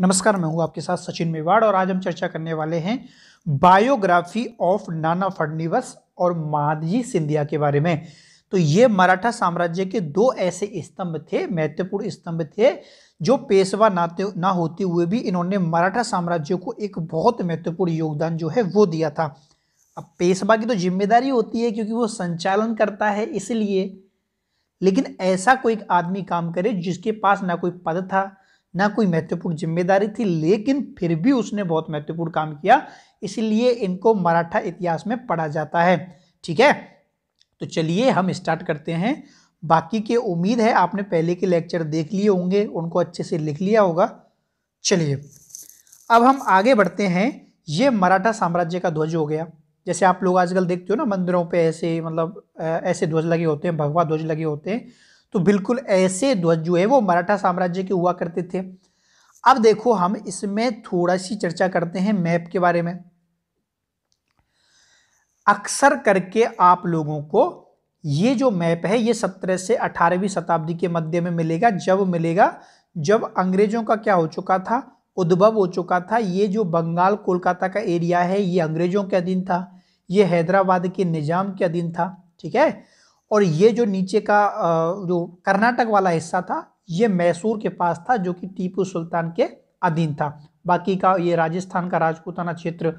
नमस्कार मैं हूं आपके साथ सचिन मेवाड़ और आज हम चर्चा करने वाले हैं बायोग्राफी ऑफ नाना फडनीवस और माधजी सिंधिया के बारे में तो ये मराठा साम्राज्य के दो ऐसे स्तंभ थे महत्वपूर्ण स्तंभ थे जो पेशवा नाते तो, ना होते हुए भी इन्होंने मराठा साम्राज्य को एक बहुत महत्वपूर्ण योगदान जो है वो दिया था अब पेशवा की तो जिम्मेदारी होती है क्योंकि वो संचालन करता है इसलिए लेकिन ऐसा कोई आदमी काम करे जिसके पास ना कोई पद था ना कोई महत्वपूर्ण जिम्मेदारी थी लेकिन फिर भी उसने बहुत महत्वपूर्ण काम किया इसलिए इनको मराठा इतिहास में पढ़ा जाता है ठीक है तो चलिए हम स्टार्ट करते हैं बाकी के उम्मीद है आपने पहले के लेक्चर देख लिए होंगे उनको अच्छे से लिख लिया होगा चलिए अब हम आगे बढ़ते हैं ये मराठा साम्राज्य का ध्वज हो गया जैसे आप लोग आजकल देखते हो ना मंदिरों पे ऐसे मतलब ऐसे ध्वज लगे होते हैं भगवा ध्वज लगे होते हैं तो बिल्कुल ऐसे ध्वज जो है वो मराठा साम्राज्य के हुआ करते थे अब देखो हम इसमें थोड़ा सी चर्चा करते हैं मैप के बारे में अक्सर करके आप लोगों को ये जो मैप है ये सत्रह से अठारहवीं शताब्दी के मध्य में मिलेगा जब मिलेगा जब अंग्रेजों का क्या हो चुका था उद्भव हो चुका था ये जो बंगाल कोलकाता का एरिया है ये अंग्रेजों के अधीन था ये हैदराबाद के निजाम के अधीन था ठीक है और ये जो नीचे का जो कर्नाटक वाला हिस्सा था ये मैसूर के पास था जो कि टीपू सुल्तान के अधीन था बाकी का ये राजस्थान का राजपूताना क्षेत्र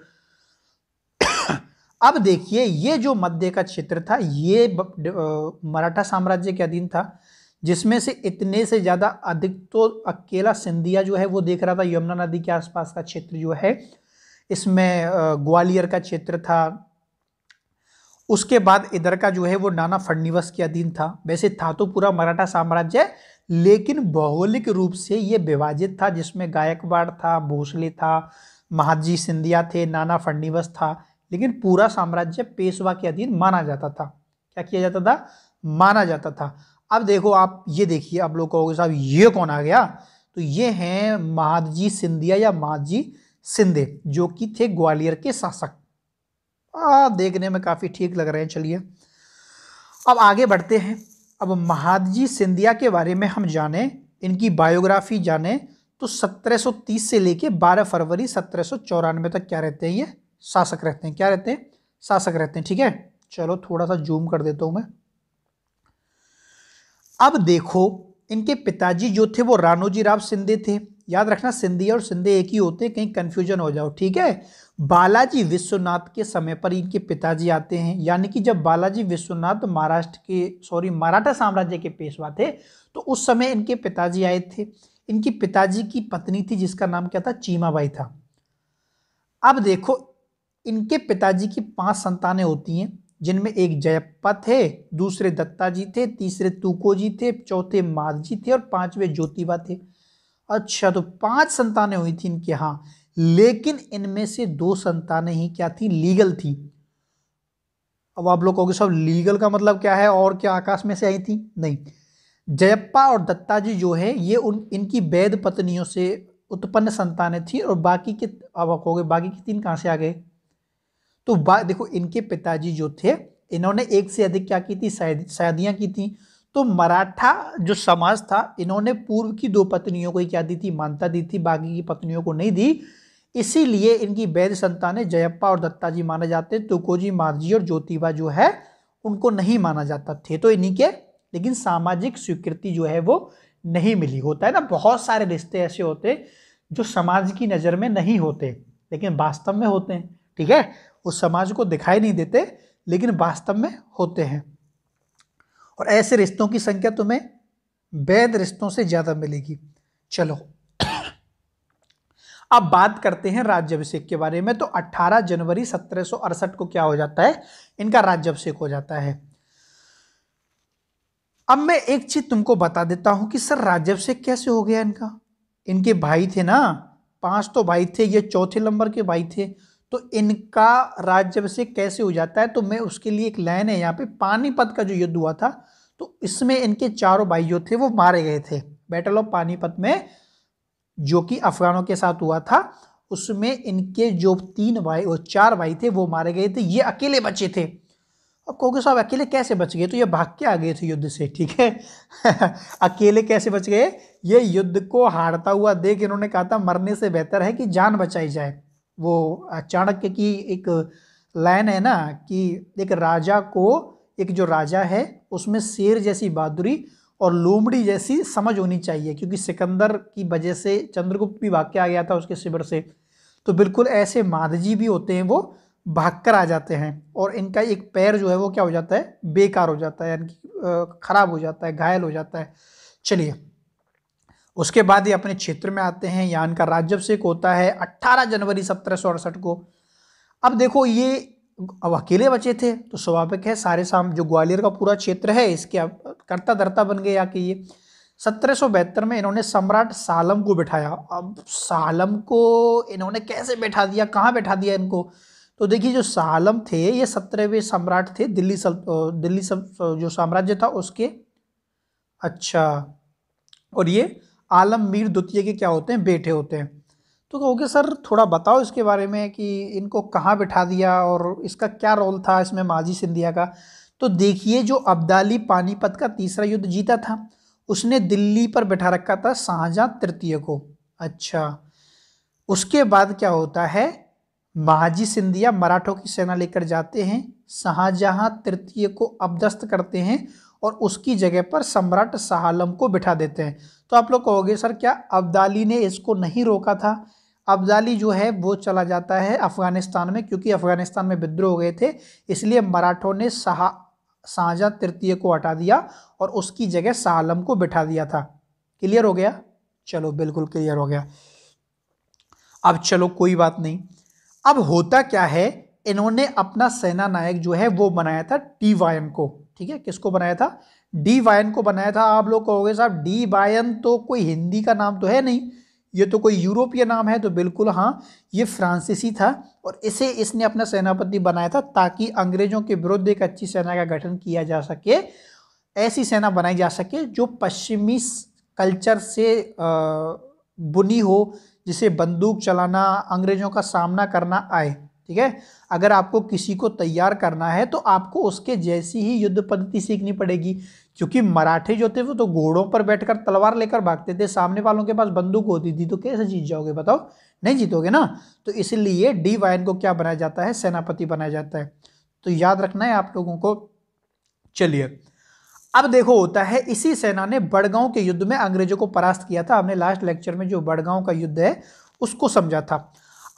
अब देखिए ये जो मध्य का क्षेत्र था ये मराठा साम्राज्य के अधीन था जिसमें से इतने से ज़्यादा अधिक तो अकेला सिंधिया जो है वो देख रहा था यमुना नदी के आसपास का क्षेत्र जो है इसमें ग्वालियर का क्षेत्र था उसके बाद इधर का जो है वो नाना फडनिवस के अधीन था वैसे था तो पूरा मराठा साम्राज्य लेकिन भौगोलिक रूप से ये विभाजित था जिसमें गायकवाड़ था भोसले था महाजी सिंधिया थे नाना फडनिवस था लेकिन पूरा साम्राज्य पेशवा के अधीन माना जाता था क्या किया जाता था माना जाता था अब देखो आप ये देखिए आप लोग कहोगे साहब ये कौन आ गया तो ये हैं महाजी सिंधिया या महाजी सिंधे जो कि थे ग्वालियर के शासक आ, हाँ, देखने में काफ़ी ठीक लग रहे हैं चलिए अब आगे बढ़ते हैं अब महादजी सिंधिया के बारे में हम जानें इनकी बायोग्राफी जानें तो 1730 से लेके 12 फरवरी सत्रह तक क्या रहते हैं ये शासक रहते हैं क्या रहते हैं शासक रहते हैं ठीक है चलो थोड़ा सा जूम कर देता हूँ मैं अब देखो इनके पिताजी जो थे वो रानोजी राव सिंधे थे याद रखना सिंधिया और सिंधे एक ही होते हैं कहीं कन्फ्यूजन हो जाओ ठीक है बालाजी विश्वनाथ के समय पर इनके पिताजी आते हैं यानी कि जब बालाजी विश्वनाथ महाराष्ट्र के सॉरी मराठा साम्राज्य के पेशवा थे तो उस समय इनके पिताजी आए थे इनकी पिताजी की पत्नी थी जिसका नाम क्या था चीमाबाई था अब देखो इनके पिताजी की पांच संतानें होती हैं जिनमें एक जयप्पा थे दूसरे दत्ता जी थे तीसरे तुको जी थे चौथे माध जी थे और पांचवे ज्योतिबा थे अच्छा तो पांच संतानें हुई थी इनके यहाँ लेकिन इनमें से दो संतानें ही क्या थी लीगल थी अब आप लोग कहोगे सब लीगल का मतलब क्या है और क्या आकाश में से आई थी नहीं जयप्पा और दत्ता जी जो है ये उन इनकी वैध पत्नियों से उत्पन्न संतानें थी और बाकी के अब आप कहोगे बाकी के तीन कहाँ से आ गए तो देखो इनके पिताजी जो थे इन्होंने एक से अधिक क्या की थी शादियाँ की थी तो मराठा जो समाज था इन्होंने पूर्व की दो पत्नियों को ही क्या दी थी मानता दी थी बाकी की पत्नियों को नहीं दी इसीलिए इनकी वैध संतानें जयप्पा और दत्ता जी माने जाते हैं तुकोजी तो मार्जी और ज्योतिबा जो है उनको नहीं माना जाता थे तो इन्हीं के लेकिन सामाजिक स्वीकृति जो है वो नहीं मिली होता है ना बहुत सारे रिश्ते ऐसे होते जो समाज की नज़र में नहीं होते लेकिन वास्तव में होते हैं ठीक है उस समाज को दिखाई नहीं देते लेकिन वास्तव में होते हैं और ऐसे रिश्तों की संख्या तुम्हें वैध रिश्तों से ज़्यादा मिलेगी चलो अब बात करते हैं राज्यभिषेक के बारे में तो 18 जनवरी सत्रह को क्या हो जाता है इनका राज्यभिषेक हो जाता है अब मैं एक चीज तुमको बता देता हूं कि सर राज्यभिषेक कैसे हो गया इनका इनके भाई थे ना पांच तो भाई थे ये चौथे नंबर के भाई थे तो इनका राज्यभिषेक कैसे हो जाता है तो मैं उसके लिए एक लाइन है यहाँ पे पानीपत का जो युद्ध हुआ था तो इसमें इनके चारों भाई जो थे वो मारे गए थे बैटल ऑफ पानीपत में जो कि अफगानों के साथ हुआ था उसमें इनके जो तीन भाई और चार भाई थे वो मारे गए थे ये अकेले बचे थे अब कहोगे साहब अकेले कैसे बच गए तो ये भाग के आ गए थे युद्ध से ठीक है अकेले कैसे बच गए ये युद्ध को हारता हुआ देख इन्होंने कहा था मरने से बेहतर है कि जान बचाई जाए वो चाणक्य की एक लाइन है ना कि एक राजा को एक जो राजा है उसमें शेर जैसी बहादुरी और लोमड़ी जैसी समझ होनी चाहिए क्योंकि सिकंदर की वजह से चंद्रगुप्त भी भाग के आ गया था उसके शिविर से तो बिल्कुल ऐसे माधजी भी होते हैं वो भाग कर आ जाते हैं और इनका एक पैर जो है वो क्या हो जाता है बेकार हो जाता है यानी खराब हो जाता है घायल हो जाता है चलिए उसके बाद ये अपने क्षेत्र में आते हैं यहाँ इनका राज्यभिषेक होता है अट्ठारह जनवरी सत्रह को अब देखो ये अब अकेले बचे थे तो स्वाभाविक है सारे साम जो ग्वालियर का पूरा क्षेत्र है इसके अब कर्ता धर्ता बन गए आके ये सत्रह में इन्होंने सम्राट सालम को बैठाया अब सालम को इन्होंने कैसे बैठा दिया कहाँ बैठा दिया इनको तो देखिए जो सालम थे ये सत्रहवें सम्राट थे दिल्ली सल दिल्ली सल जो साम्राज्य था उसके अच्छा और ये आलम मीर द्वितीय के क्या होते हैं बेटे होते हैं तो कहोगे सर थोड़ा बताओ इसके बारे में कि इनको कहाँ बिठा दिया और इसका क्या रोल था इसमें माजी सिंधिया का तो देखिए जो अब्दाली पानीपत का तीसरा युद्ध जीता था उसने दिल्ली पर बैठा रखा था शाहजहाँ तृतीय को अच्छा उसके बाद क्या होता है महाजी सिंधिया मराठों की सेना लेकर जाते हैं शाहजहाँ तृतीय को अबदस्त करते हैं और उसकी जगह पर सम्राट शाहम को बिठा देते हैं तो आप लोग कहोगे सर क्या अब्दाली ने इसको नहीं रोका था अब्दाली जो है वो चला जाता है अफ़गानिस्तान में क्योंकि अफ़गानिस्तान में विद्रोह हो गए थे इसलिए मराठों ने शाह साझा तृतीय को हटा दिया और उसकी जगह सालम को बिठा दिया था क्लियर हो गया चलो बिल्कुल क्लियर हो गया अब चलो कोई बात नहीं अब होता क्या है इन्होंने अपना सेना नायक जो है वो बनाया था डी वायन को ठीक है किसको बनाया था डी वायन को बनाया था आप लोग कहोगे साहब डी वायन तो कोई हिंदी का नाम तो है नहीं ये तो कोई यूरोपीय नाम है तो बिल्कुल हाँ ये फ्रांसीसी था और इसे इसने अपना सेनापति बनाया था ताकि अंग्रेजों के विरुद्ध एक अच्छी सेना का गठन किया जा सके ऐसी सेना बनाई जा सके जो पश्चिमी कल्चर से बुनी हो जिसे बंदूक चलाना अंग्रेजों का सामना करना आए ठीक है अगर आपको किसी को तैयार करना है तो आपको उसके जैसी ही युद्ध पद्धति सीखनी पड़ेगी क्योंकि मराठे जो थे वो तो घोड़ों पर बैठकर तलवार लेकर भागते थे सामने वालों के पास बंदूक होती थी तो कैसे जीत जाओगे बताओ नहीं जीतोगे ना तो इसलिए डी वायन को क्या बनाया जाता है सेनापति बनाया जाता है तो याद रखना है आप लोगों को चलिए अब देखो होता है इसी सेना ने बड़गांव के युद्ध में अंग्रेजों को परास्त किया था हमने लास्ट लेक्चर में जो बड़गांव का युद्ध है उसको समझा था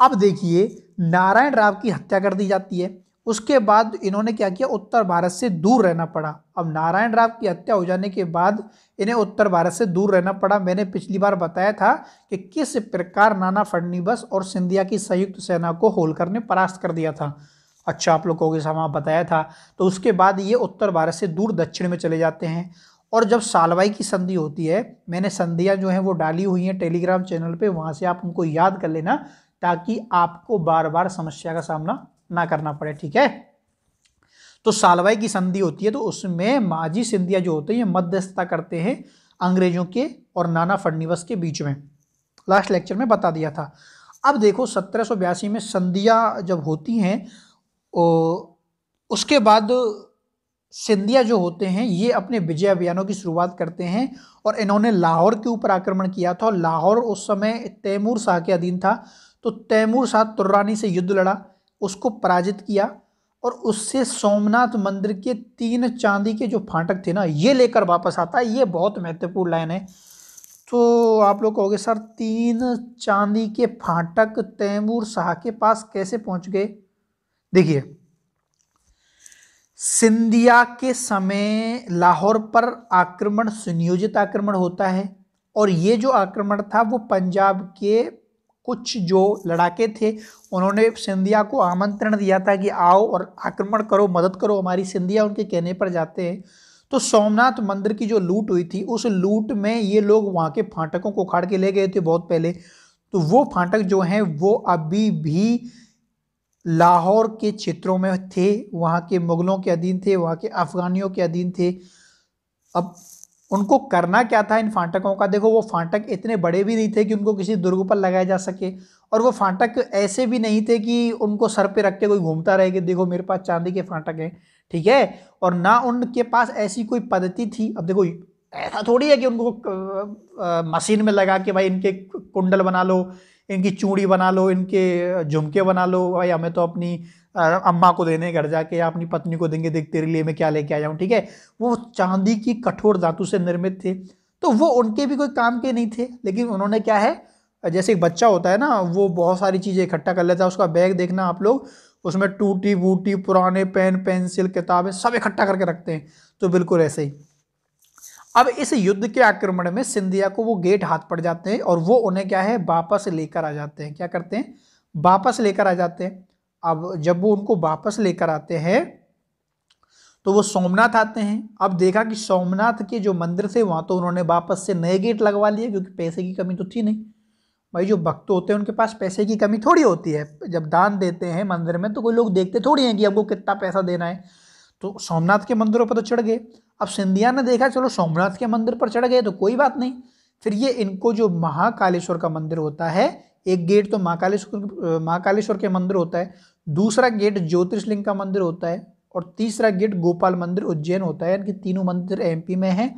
अब देखिए नारायण राव की हत्या कर दी जाती है उसके बाद इन्होंने क्या किया उत्तर भारत से दूर रहना पड़ा अब नारायण राव की हत्या हो जाने के बाद इन्हें उत्तर भारत से दूर रहना पड़ा मैंने पिछली बार बताया था कि किस प्रकार नाना फडनीबस और सिंधिया की संयुक्त सेना को होलकर ने परास्त कर दिया था अच्छा आप लोगों के समा बताया था तो उसके बाद ये उत्तर भारत से दूर दक्षिण में चले जाते हैं और जब सालवाई की संधि होती है मैंने संधियाँ जो हैं वो डाली हुई हैं टेलीग्राम चैनल पर वहाँ से आप उनको याद कर लेना ताकि आपको बार बार समस्या का सामना ना करना पड़े ठीक है तो सालवाई की संधि होती है तो उसमें माजी सिंधिया जो होते हैं ये मध्यस्थता करते हैं अंग्रेजों के और नाना फडनीवस के बीच में लास्ट लेक्चर में बता दिया था अब देखो सत्रह में संधिया जब होती हैं उसके बाद सिंधिया जो होते हैं ये अपने विजय अभियानों की शुरुआत करते हैं और इन्होंने लाहौर के ऊपर आक्रमण किया था और लाहौर उस समय तैमूर शाह के अधीन था तो तैमूर शाह तुर्रानी से युद्ध लड़ा उसको पराजित किया और उससे सोमनाथ मंदिर के तीन चांदी के जो फाटक थे ना ये लेकर वापस आता है ये बहुत महत्वपूर्ण लाइन है तो आप लोग कहोगे सर तीन चांदी के फाटक तैमूर शाह के पास कैसे पहुंच गए देखिए सिंधिया के समय लाहौर पर आक्रमण सुनियोजित आक्रमण होता है और ये जो आक्रमण था वो पंजाब के कुछ जो लड़ाके थे उन्होंने सिंधिया को आमंत्रण दिया था कि आओ और आक्रमण करो मदद करो हमारी सिंधिया उनके कहने पर जाते हैं तो सोमनाथ मंदिर की जो लूट हुई थी उस लूट में ये लोग वहाँ के फाटकों को उखाड़ के ले गए थे बहुत पहले तो वो फाटक जो हैं वो अभी भी लाहौर के क्षेत्रों में थे वहाँ के मुग़लों के अधीन थे वहाँ के अफ़गानियों के अधीन थे अब उनको करना क्या था इन फांटकों का देखो वो फांटक इतने बड़े भी नहीं थे कि उनको किसी दुर्ग पर लगाया जा सके और वो फांटक ऐसे भी नहीं थे कि उनको सर पे रख के कोई घूमता रहे कि देखो मेरे पास चांदी के फांटक हैं ठीक है और ना उनके पास ऐसी कोई पद्धति थी अब देखो ऐसा थोड़ी है कि उनको मशीन में लगा के भाई इनके कुंडल बना लो इनकी चूड़ी बना लो इनके झुमके बना लो भाई हमें तो अपनी अम्मा को देने घर जाके या अपनी पत्नी को देंगे देख तेरे लिए मैं क्या लेके आ हूँ ठीक है वो चांदी की कठोर धातु से निर्मित थे तो वो उनके भी कोई काम के नहीं थे लेकिन उन्होंने क्या है जैसे एक बच्चा होता है ना वो बहुत सारी चीज़ें इकट्ठा कर लेता है उसका बैग देखना आप लोग उसमें टूटी बूटी पुराने पेन पेंसिल किताबें सब इकट्ठा करके रखते हैं तो बिल्कुल ऐसे ही अब इस युद्ध के आक्रमण में सिंधिया को वो गेट हाथ पड़ जाते हैं और वो उन्हें क्या है वापस लेकर आ जाते हैं क्या करते हैं वापस लेकर आ जाते हैं अब जब वो उनको वापस लेकर आते हैं तो वो सोमनाथ आते हैं अब देखा कि सोमनाथ के जो मंदिर थे वहाँ तो उन्होंने वापस से नए गेट लगवा लिए क्योंकि पैसे की कमी तो थी नहीं भाई जो भक्त होते हैं उनके पास पैसे की कमी थोड़ी होती है जब दान देते हैं मंदिर में तो कोई लोग देखते थोड़ी हैं कि वो कितना पैसा देना है तो सोमनाथ के मंदिरों पर तो चढ़ गए अब सिंधिया ने देखा चलो सोमनाथ के मंदिर पर चढ़ गए तो कोई बात नहीं फिर ये इनको जो महाकालेश्वर का मंदिर होता है एक गेट तो महाकालेश्वर महाकालेश्वर के मंदिर होता है दूसरा गेट ज्योतिषलिंग का मंदिर होता है और तीसरा गेट गोपाल मंदिर उज्जैन होता है इनके तीनों मंदिर एमपी में हैं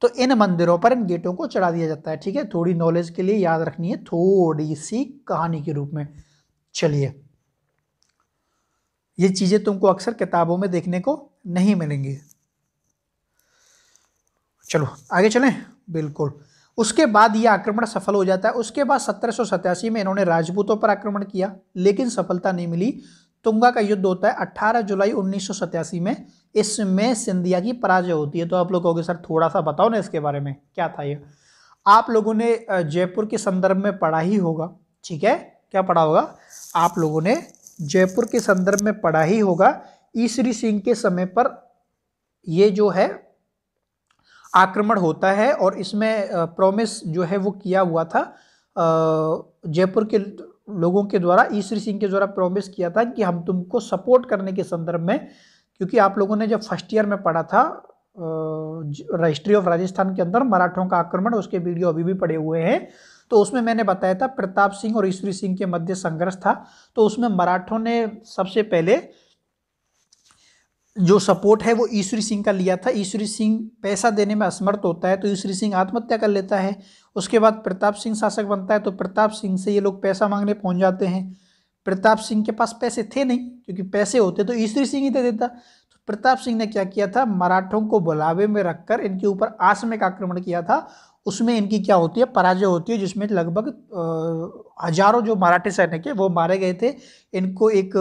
तो इन मंदिरों पर इन गेटों को चढ़ा दिया जाता है ठीक है थोड़ी नॉलेज के लिए याद रखनी है थोड़ी सी कहानी के रूप में चलिए ये चीज़ें तुमको अक्सर किताबों में देखने को नहीं मिलेंगी चलो आगे चलें बिल्कुल उसके बाद यह आक्रमण सफल हो जाता है उसके बाद सत्रह में इन्होंने राजपूतों पर आक्रमण किया लेकिन सफलता नहीं मिली तुंगा का युद्ध होता है 18 जुलाई उन्नीस में इसमें सिंधिया की पराजय होती है तो आप लोग कहोगे सर थोड़ा सा बताओ ना इसके बारे में क्या था ये आप लोगों ने जयपुर के संदर्भ में पढ़ा ही होगा ठीक है क्या पढ़ा होगा आप लोगों ने जयपुर के संदर्भ में पढ़ा ही होगा ईसरी सिंह के समय पर ये जो है आक्रमण होता है और इसमें प्रोमिस जो है वो किया हुआ था जयपुर के लोगों के द्वारा ईश्वरी सिंह के द्वारा प्रॉमिस किया था कि हम तुमको सपोर्ट करने के संदर्भ में क्योंकि आप लोगों ने जब फर्स्ट ईयर में पढ़ा था रजिस्ट्री ऑफ राजस्थान के अंदर मराठों का आक्रमण उसके वीडियो अभी भी पड़े हुए हैं तो उसमें मैंने बताया था प्रताप सिंह और ईश्वरी सिंह के मध्य संघर्ष था तो उसमें मराठों ने सबसे पहले जो सपोर्ट है वो ईश्वरी सिंह का लिया था ईश्वरी सिंह पैसा देने में असमर्थ होता है तो ईश्वरी सिंह आत्महत्या कर लेता है उसके बाद प्रताप सिंह शासक बनता है तो प्रताप सिंह से ये लोग पैसा मांगने पहुंच जाते हैं प्रताप सिंह के पास पैसे थे नहीं क्योंकि पैसे होते तो ईश्वरी सिंह ही दे देता तो प्रताप सिंह ने क्या किया था मराठों को बुलावे में रखकर इनके ऊपर आसमिक आक्रमण किया था उसमें इनकी क्या होती है पराजय होती है जिसमें लगभग हजारों जो मराठे सैनिक है वो मारे गए थे इनको एक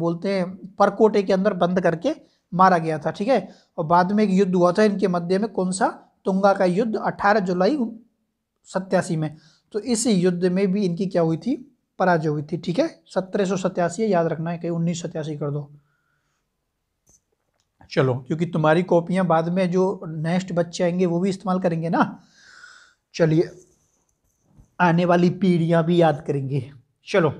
बोलते हैं परकोटे के अंदर बंद करके मारा गया था ठीक है और बाद में एक युद्ध हुआ था इनके मध्य में कौन सा तुंगा का युद्ध 18 जुलाई सत्यासी में तो इस युद्ध में भी इनकी क्या हुई थी पराजय हुई थी ठीक है सत्रह सौ याद रखना है कहीं उन्नीस कर दो चलो क्योंकि तुम्हारी कॉपियां बाद में जो नेक्स्ट बच्चे आएंगे वो भी इस्तेमाल करेंगे ना चलिए आने वाली पीढ़ियां भी याद करेंगे चलो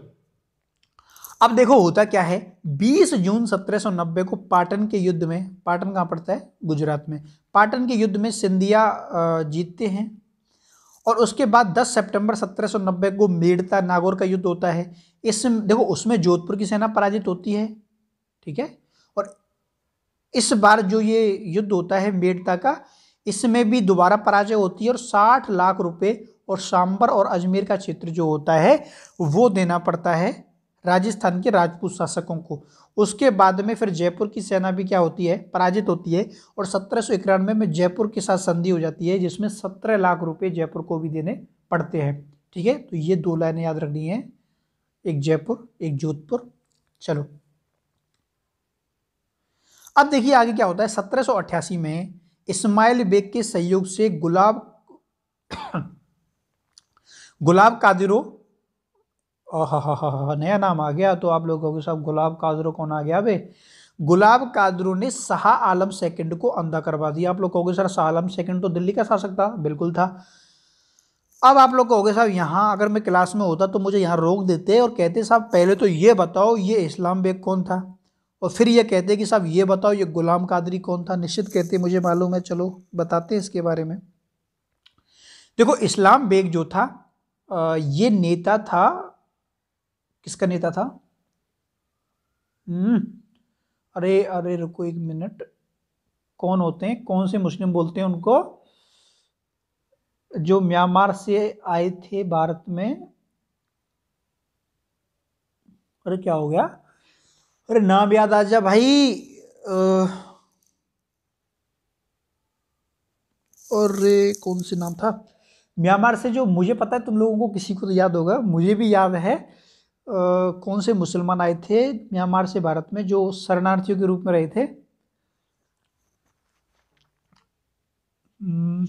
अब देखो होता क्या है 20 जून 1790 को पाटन के युद्ध में पाटन कहाँ पड़ता है गुजरात में पाटन के युद्ध में सिंधिया जीतते हैं और उसके बाद 10 सितंबर 1790 को मेड़ता नागौर का युद्ध होता है इस देखो उसमें जोधपुर की सेना पराजित होती है ठीक है और इस बार जो ये युद्ध होता है मेड़ता का इसमें भी दोबारा पराजय होती है और साठ लाख रुपए और सांबर और अजमेर का क्षेत्र जो होता है वो देना पड़ता है राजस्थान के राजपूत शासकों को उसके बाद में फिर जयपुर की सेना भी क्या होती है पराजित होती है और सत्रह इक्यानवे में जयपुर के साथ संधि हो जाती है जिसमें सत्रह लाख रुपए जयपुर को भी देने पड़ते हैं ठीक है तो ये दो लाइनें याद रखनी है एक जयपुर एक जोधपुर चलो अब देखिए आगे क्या होता है सत्रह में इस्माइल बेग के सहयोग से गुलाब गुलाब कादिरो हाँ नया नाम आ गया तो आप लोगों के साथ गुलाब काजरो कौन आ गया भाई गुलाब कादरू ने शाह आलम सेकंड को अंधा करवा दिया आप लोग कहोगे सर शाह आलम सेकंड तो दिल्ली का शासक था बिल्कुल था अब आप लोग कहोगे साहब यहाँ अगर मैं क्लास में होता तो मुझे यहाँ रोक देते और कहते साहब पहले तो ये बताओ ये इस्लाम बेग कौन था और फिर ये कहते कि साहब ये बताओ ये गुलाम कादरी कौन था निश्चित कहते मुझे मालूम है चलो बताते हैं इसके बारे में देखो इस्लाम बेग जो था ये नेता था किसका नेता था हम्म, अरे अरे रुको एक मिनट कौन होते हैं कौन से मुस्लिम बोलते हैं उनको जो म्यांमार से आए थे भारत में अरे क्या हो गया अरे नाम याद आ जा भाई अरे कौन से नाम था म्यांमार से जो मुझे पता है तुम लोगों को किसी को तो याद होगा मुझे भी याद है कौन से मुसलमान आए थे म्यांमार से भारत में जो शरणार्थियों के रूप में रहे थे हम्म,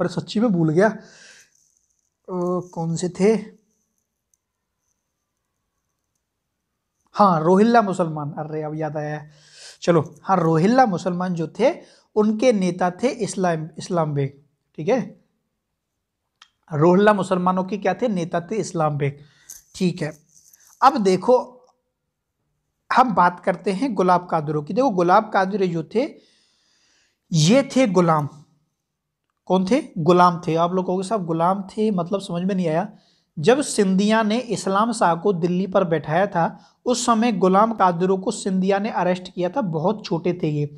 और सच्ची में भूल गया कौन से थे हाँ रोहिल्ला मुसलमान अरे अब याद आया है चलो हाँ रोहिल्ला मुसलमान जो थे उनके नेता थे इस्लाम इस्लाम बेग ठीक है रोहिल्ला मुसलमानों के क्या थे नेता थे इस्लाम बेग ठीक है अब देखो हम बात करते हैं गुलाब कादुरों की देखो गुलाब कादुर जो थे ये थे गुलाम कौन थे गुलाम थे आप लोगों के साथ गुलाम थे मतलब समझ में नहीं आया जब सिंधिया ने इस्लाम शाह को दिल्ली पर बैठाया था उस समय गुलाम कादुरों को सिंधिया ने अरेस्ट किया था बहुत छोटे थे ये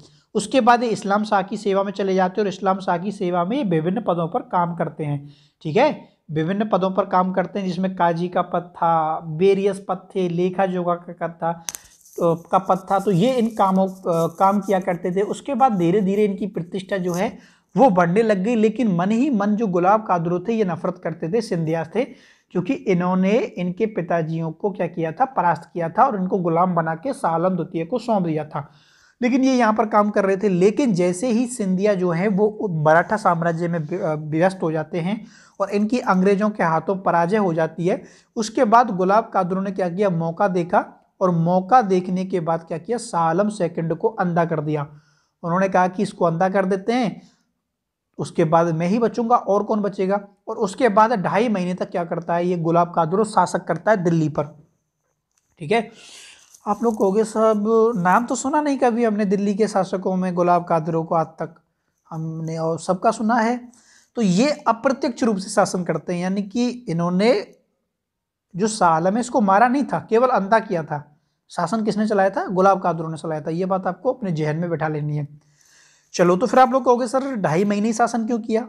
उसके बाद ये इस्लाम शाह की सेवा में चले जाते हैं और इस्लाम शाह की सेवा में ये विभिन्न पदों पर काम करते हैं ठीक है विभिन्न पदों पर काम करते हैं जिसमें काजी का पद था बेरियस पद थे लेखा जोगा का पद था तो का पद था तो ये इन कामों काम किया करते थे उसके बाद धीरे धीरे इनकी प्रतिष्ठा जो है वो बढ़ने लग गई लेकिन मन ही मन जो गुलाब कादरो थे ये नफरत करते थे सिंधिया थे क्योंकि इन्होंने इनके पिताजियों को क्या किया था परास्त किया था और इनको गुलाम बना के सालम द्वितीय को सौंप दिया था लेकिन ये यहाँ पर काम कर रहे थे लेकिन जैसे ही सिंधिया जो है वो मराठा साम्राज्य में व्यस्त हो जाते हैं और इनकी अंग्रेजों के हाथों पराजय हो जाती है उसके बाद गुलाब कादरों ने क्या किया मौका देखा और मौका देखने के बाद क्या किया सालम सेकंड को अंधा कर दिया उन्होंने कहा कि इसको अंधा कर देते हैं उसके बाद मैं ही बचूंगा और कौन बचेगा और उसके बाद ढाई महीने तक क्या करता है ये गुलाब कादरो शासक करता है दिल्ली पर ठीक है आप लोग कहोगे सब नाम तो सुना नहीं कभी हमने दिल्ली के शासकों में गुलाब कादरों को आज तक हमने और सबका सुना है तो ये अप्रत्यक्ष रूप से शासन करते हैं यानी कि इन्होंने जो सालम है इसको मारा नहीं था केवल अंधा किया था शासन किसने चलाया था गुलाब कादरों ने चलाया था ये बात आपको अपने जहन में बैठा लेनी है चलो तो फिर आप लोग कहोगे सर ढाई महीने शासन क्यों किया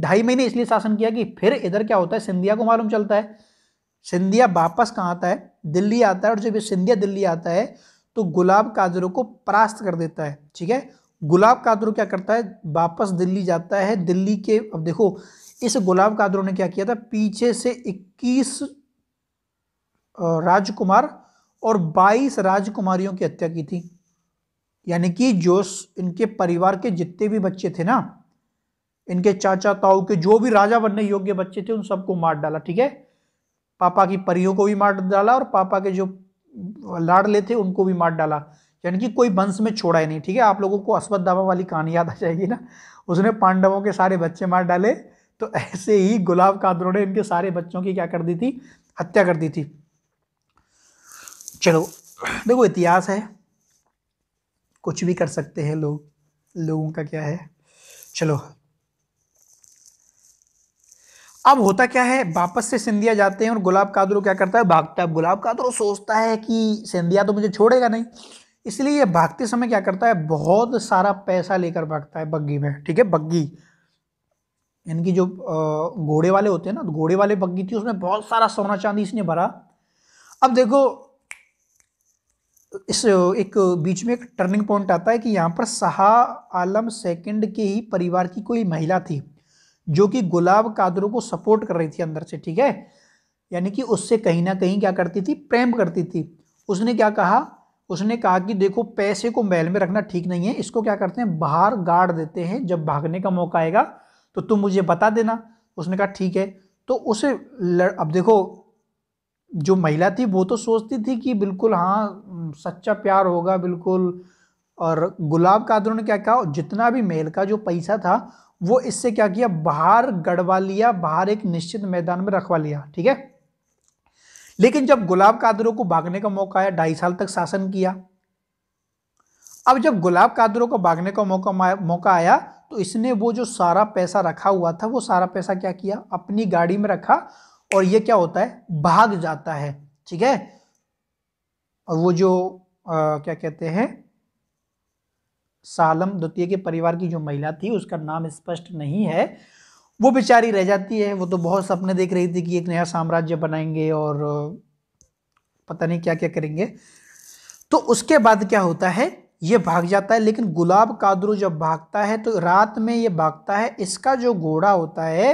ढाई महीने इसलिए शासन किया कि फिर इधर क्या होता है सिंधिया को मालूम चलता है सिंधिया वापस कहाँ आता है दिल्ली आता है और जब ये सिंधिया दिल्ली आता है तो गुलाब कादरों को परास्त कर देता है ठीक है गुलाब कादरों क्या करता है वापस दिल्ली जाता है दिल्ली के अब देखो इस गुलाब कादरों ने क्या किया था पीछे से 21 राजकुमार और 22 राजकुमारियों की हत्या की थी यानी कि जो इनके परिवार के जितने भी बच्चे थे ना इनके चाचा ताऊ के जो भी राजा बनने योग्य बच्चे थे उन सबको मार डाला ठीक है पापा की परियों को भी मार डाला और पापा के जो लाडले थे उनको भी मार डाला यानी कि कोई वंश में छोड़ा ही नहीं ठीक है आप लोगों को अस्वत दावा वाली कहानी याद आ जाएगी ना उसने पांडवों के सारे बच्चे मार डाले तो ऐसे ही गुलाब कादरों ने इनके सारे बच्चों की क्या कर दी थी हत्या कर दी थी चलो देखो इतिहास है कुछ भी कर सकते हैं लोग लोगों का क्या है चलो अब होता क्या है वापस से सिंधिया जाते हैं और गुलाब कादर क्या करता है भागता है गुलाब कादर सोचता है कि सिंधिया तो मुझे छोड़ेगा नहीं इसलिए ये भागते समय क्या करता है बहुत सारा पैसा लेकर भागता है बग्गी में ठीक है बग्गी इनकी जो घोड़े वाले होते हैं ना तो घोड़े वाले बग्गी थी उसमें बहुत सारा सोना चांदी इसने भरा अब देखो इस एक बीच में एक टर्निंग पॉइंट आता है कि यहाँ पर शाह आलम सेकंड के ही परिवार की कोई महिला थी जो कि गुलाब कादरों को सपोर्ट कर रही थी अंदर से ठीक है यानी कि उससे कहीं ना कहीं क्या करती थी प्रेम करती थी उसने क्या कहा उसने कहा कि देखो पैसे को महल में रखना ठीक नहीं है इसको क्या करते हैं बाहर गाड़ देते हैं जब भागने का मौका आएगा तो तुम मुझे बता देना उसने कहा ठीक है तो उसे लड़ अब देखो जो महिला थी वो तो सोचती थी कि बिल्कुल हाँ सच्चा प्यार होगा बिल्कुल और गुलाब कादरों ने क्या कहा जितना भी मेल का जो पैसा था वो इससे क्या किया बाहर गड़वा लिया बाहर एक निश्चित मैदान में रखवा लिया ठीक है लेकिन जब गुलाब कादरों को भागने का मौका आया ढाई साल तक शासन किया अब जब गुलाब कादरों को भागने का मौका मौका आया तो इसने वो जो सारा पैसा रखा हुआ था वो सारा पैसा क्या किया अपनी गाड़ी में रखा और ये क्या होता है भाग जाता है ठीक है और वो जो आ, क्या कहते हैं सालम द्वितीय के परिवार की जो महिला थी उसका नाम स्पष्ट नहीं है वो बेचारी रह जाती है वो तो बहुत सपने देख रही थी कि एक नया साम्राज्य बनाएंगे और पता नहीं क्या क्या करेंगे तो उसके बाद क्या होता है ये भाग जाता है लेकिन गुलाब कादरू जब भागता है तो रात में ये भागता है इसका जो घोड़ा होता है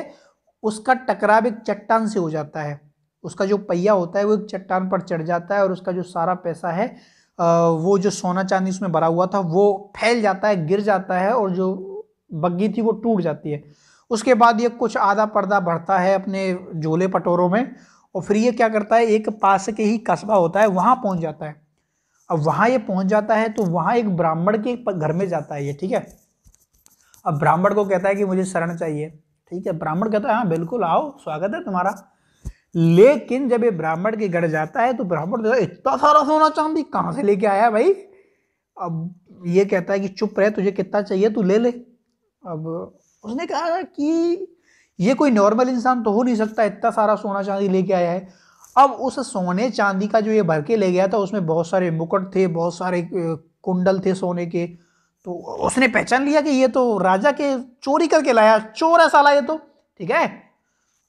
उसका टकराव एक चट्टान से हो जाता है उसका जो पहिया होता है वो एक चट्टान पर चढ़ जाता है और उसका जो सारा पैसा है वो जो सोना चांदी उसमें भरा हुआ था वो फैल जाता है गिर जाता है और जो बग्गी थी वो टूट जाती है उसके बाद ये कुछ आधा पर्दा भरता है अपने झोले पटोरों में और फिर ये क्या करता है एक पास के ही कस्बा होता है वहाँ पहुँच जाता है अब वहाँ ये पहुँच जाता है तो वहाँ एक ब्राह्मण के घर में जाता है ये ठीक है अब ब्राह्मण को कहता है कि मुझे शरण चाहिए ठीक है ब्राह्मण कहता है हाँ बिल्कुल आओ स्वागत है तुम्हारा लेकिन जब ये ब्राह्मण के घर जाता है तो ब्राह्मण तो इतना सारा सोना चांदी कहाँ से लेके आया भाई अब ये कहता है कि चुप रहे तुझे कितना चाहिए तू ले ले अब उसने कहा कि ये कोई नॉर्मल इंसान तो हो नहीं सकता इतना सारा सोना चांदी लेके आया है अब उस सोने चांदी का जो ये भर के ले गया था उसमें बहुत सारे मुकुट थे बहुत सारे कुंडल थे सोने के तो उसने पहचान लिया कि ये तो राजा के चोरी करके लाया चोर है साला ये तो ठीक है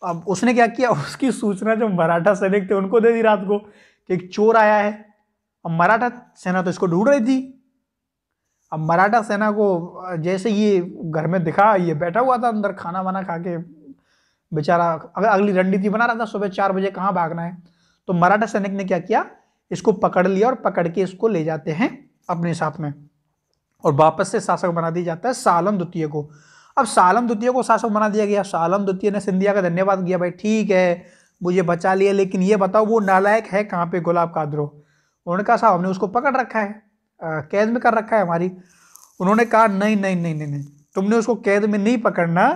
अब उसने क्या किया उसकी सूचना जो मराठा सैनिक थे उनको दे दी रात को कि एक चोर आया है अब मराठा सेना तो इसको ढूंढ रही थी अब मराठा सेना को जैसे ये घर में दिखा ये बैठा हुआ था अंदर खाना वाना खा के बेचारा अगर अगली रणनीति बना रहा था सुबह चार बजे कहाँ भागना है तो मराठा सैनिक ने क्या किया इसको पकड़ लिया और पकड़ के इसको ले जाते हैं अपने साथ में और वापस से शासक बना दिया जाता है सालम द्वितीय को अब सालम द्वितीय को शासक बना दिया गया सालम द्वितीय ने सिंधिया का धन्यवाद किया भाई ठीक है मुझे बचा लिया लेकिन ये बताओ वो नालायक है कहाँ पे गुलाब कादरो उन्होंने कहा साहब हमने उसको पकड़ रखा है कैद में कर रखा है हमारी उन्होंने कहा नहीं नहीं नहीं नहीं नहीं तुमने उसको कैद में नहीं पकड़ना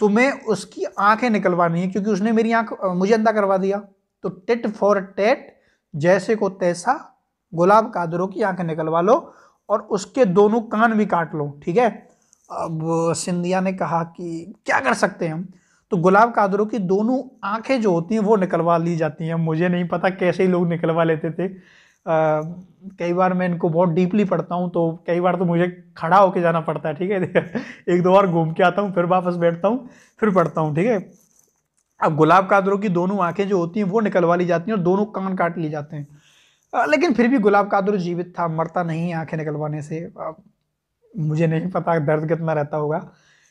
तुम्हें उसकी आंखें निकलवानी है क्योंकि उसने मेरी आंख मुझे अंधा करवा दिया तो टिट फॉर टेट जैसे को तैसा गुलाब कादरों की आंखें निकलवा लो और उसके दोनों कान भी काट लो ठीक है अब सिंधिया ने कहा कि क्या कर सकते हैं हम तो गुलाब कादरों की दोनों आंखें जो होती हैं वो निकलवा ली जाती हैं मुझे नहीं पता कैसे ही लोग निकलवा लेते थे कई बार मैं इनको बहुत डीपली पढ़ता हूँ तो कई बार तो मुझे खड़ा होके जाना पड़ता है ठीक है एक दो बार घूम के आता हूँ फिर वापस बैठता हूँ फिर पढ़ता हूँ ठीक है अब गुलाब कादरों की दोनों आंखें जो होती हैं वो निकलवा ली जाती हैं और दोनों कान काट लिए जाते हैं लेकिन फिर भी गुलाब कादर जीवित था मरता नहीं आंखें निकलवाने से मुझे नहीं पता दर्द कितना रहता होगा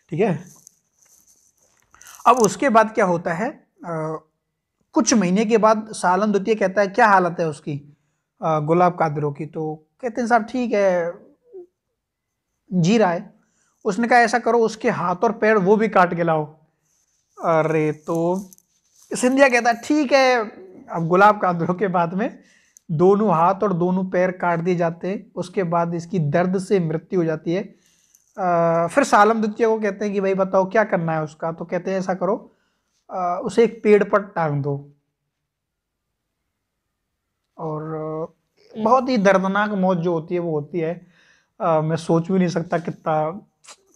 ठीक है अब उसके बाद क्या होता है आ, कुछ महीने के बाद सालन द्वितीय कहता है क्या हालत है उसकी आ, गुलाब कादरों की तो कहते हैं साहब ठीक है जी रहा है उसने कहा ऐसा करो उसके हाथ और पैर वो भी काट के लाओ अरे तो सिंधिया कहता है ठीक है अब गुलाब कादरों के बाद में दोनों हाथ और दोनों पैर काट दिए जाते हैं उसके बाद इसकी दर्द से मृत्यु हो जाती है आ, फिर सालम द्वितीय को कहते हैं कि भाई बताओ क्या करना है उसका तो कहते हैं ऐसा करो आ, उसे एक पेड़ पर टांग दो और हम्म। बहुत ही दर्दनाक मौत जो होती है वो होती है आ, मैं सोच भी नहीं सकता कितना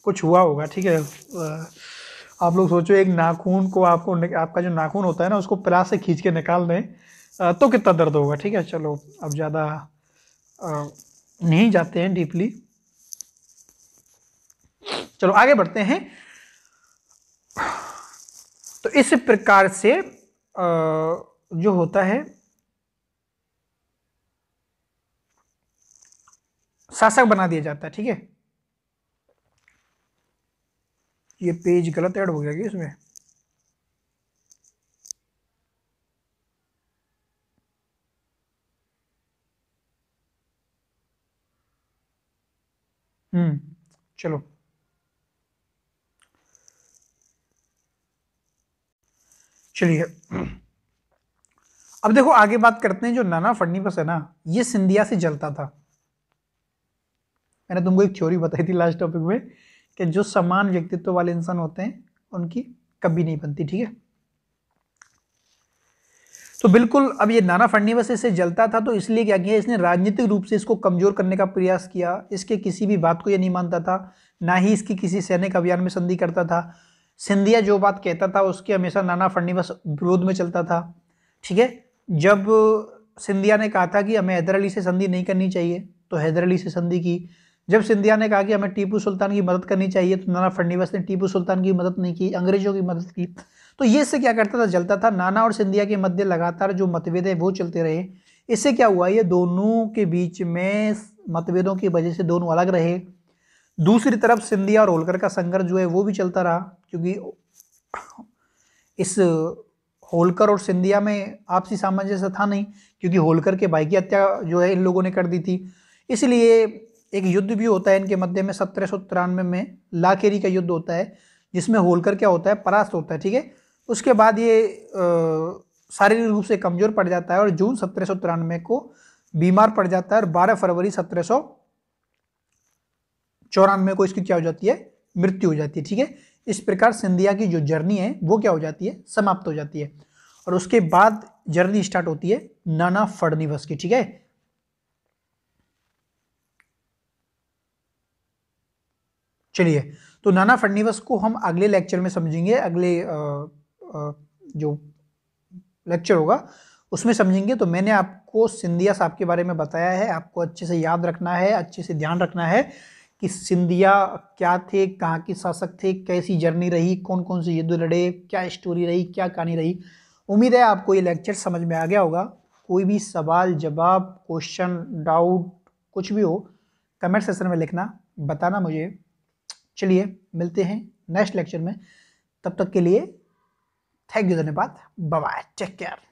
कुछ हुआ होगा ठीक है आप लोग सोचो एक नाखून को आपको आपका जो नाखून होता है ना उसको प्लास से खींच के निकाल दें तो कितना दर्द होगा ठीक है चलो अब ज़्यादा नहीं जाते हैं डीपली चलो आगे बढ़ते हैं तो इस प्रकार से जो होता है शासक बना दिया जाता है ठीक है ये पेज गलत ऐड हो गया इसमें हम्म चलो चलिए अब देखो आगे बात करते हैं जो नाना फडनीपस है ना ये सिंधिया से जलता था मैंने तुमको एक थ्योरी बताई थी लास्ट टॉपिक में कि जो समान व्यक्तित्व वाले इंसान होते हैं उनकी कभी नहीं बनती ठीक है तो बिल्कुल अब ये नाना फडनीवस इसे जलता था तो इसलिए क्या किया इसने राजनीतिक रूप से इसको कमजोर करने का प्रयास किया इसके किसी भी बात को ये नहीं मानता था ना ही इसकी किसी सैनिक अभियान में संधि करता था सिंधिया जो बात कहता था उसके हमेशा नाना फडनीवस विरोध में चलता था ठीक है जब सिंधिया ने कहा था कि हमें हैदर अली से संधि नहीं करनी चाहिए तो हैदर अली से संधि की जब सिंधिया ने कहा कि हमें टीपू सुल्तान की मदद करनी चाहिए तो नाना फडनीवस ने टीपू सुल्तान की मदद नहीं की अंग्रेजों की मदद की तो ये इससे क्या करता था जलता था नाना और सिंधिया के मध्य लगातार जो मतभेद है वो चलते रहे इससे क्या हुआ ये दोनों के बीच में मतभेदों की वजह से दोनों अलग रहे दूसरी तरफ सिंधिया और होलकर का संघर्ष जो है वो भी चलता रहा क्योंकि इस होलकर और सिंधिया में आपसी सामंजस्य था नहीं क्योंकि होलकर के भाई की हत्या जो है इन लोगों ने कर दी थी इसलिए एक युद्ध भी होता है इनके मध्य में सत्रह सौ तिरानवे में लाकेरी का युद्ध होता है जिसमें होलकर क्या होता है परास्त होता है ठीक है उसके बाद ये शारीरिक रूप से कमजोर पड़ जाता है और जून सत्रह सौ तिरानवे को बीमार पड़ जाता है और बारह फरवरी सत्रह सौ चौरानवे को इसकी क्या हो जाती है मृत्यु हो जाती है ठीक है इस प्रकार सिंधिया की जो जर्नी है वो क्या हो जाती है समाप्त हो जाती है और उसके बाद जर्नी स्टार्ट होती है नाना फडनिवस की ठीक है चलिए तो नाना फडनीवस को हम अगले लेक्चर में समझेंगे अगले आ, आ, जो लेक्चर होगा उसमें समझेंगे तो मैंने आपको सिंधिया साहब के बारे में बताया है आपको अच्छे से याद रखना है अच्छे से ध्यान रखना है कि सिंधिया क्या थे कहाँ के शासक थे कैसी जर्नी रही कौन कौन से युद्ध लड़े क्या स्टोरी रही क्या कहानी रही उम्मीद है आपको ये लेक्चर समझ में आ गया होगा कोई भी सवाल जवाब क्वेश्चन डाउट कुछ भी हो कमेंट सेक्शन में लिखना बताना मुझे चलिए मिलते हैं नेक्स्ट लेक्चर में तब तक के लिए थैंक यू धन्यवाद बाय टेक केयर